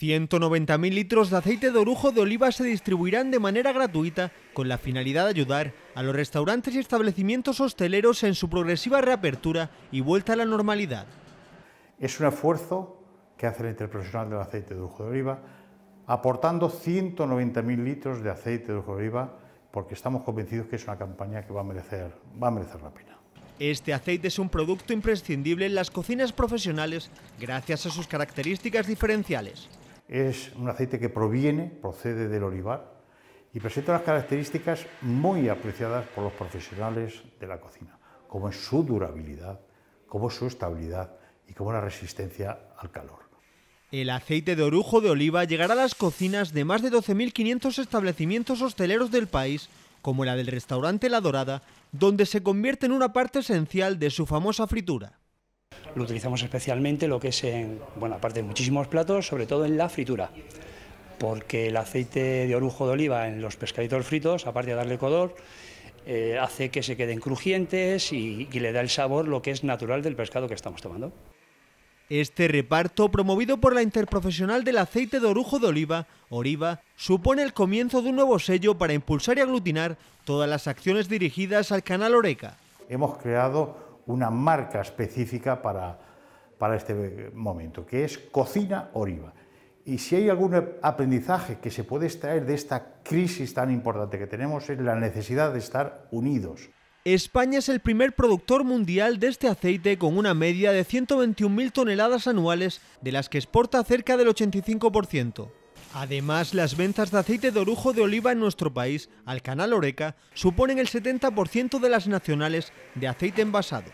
190.000 litros de aceite de orujo de oliva se distribuirán de manera gratuita con la finalidad de ayudar a los restaurantes y establecimientos hosteleros en su progresiva reapertura y vuelta a la normalidad. Es un esfuerzo que hace el interprofesional del aceite de orujo de oliva aportando 190.000 litros de aceite de orujo de oliva porque estamos convencidos que es una campaña que va a merecer, va a merecer la pena. Este aceite es un producto imprescindible en las cocinas profesionales gracias a sus características diferenciales. Es un aceite que proviene, procede del olivar y presenta unas características muy apreciadas por los profesionales de la cocina, como es su durabilidad, como su estabilidad y como la resistencia al calor. El aceite de orujo de oliva llegará a las cocinas de más de 12.500 establecimientos hosteleros del país, como la del restaurante La Dorada, donde se convierte en una parte esencial de su famosa fritura. Lo utilizamos especialmente lo que es en, bueno, aparte de muchísimos platos, sobre todo en la fritura, porque el aceite de orujo de oliva en los pescaditos fritos, aparte de darle color, eh, hace que se queden crujientes y, y le da el sabor lo que es natural del pescado que estamos tomando. Este reparto, promovido por la Interprofesional del Aceite de Orujo de Oliva, Oriva, supone el comienzo de un nuevo sello para impulsar y aglutinar todas las acciones dirigidas al canal Oreca. Hemos creado una marca específica para, este momento, que es cocina Oriva. Y si hay algún aprendizaje que se puede extraer de esta crisis tan importante que tenemos es la necesidad de estar unidos. España es el primer productor mundial de este aceite con una media de 121.000 toneladas anuales, de las que exporta cerca del 85%. Además, las ventas de aceite de orujo de oliva en nuestro país, al canal Oreca, suponen el 70% de las nacionales de aceite envasado.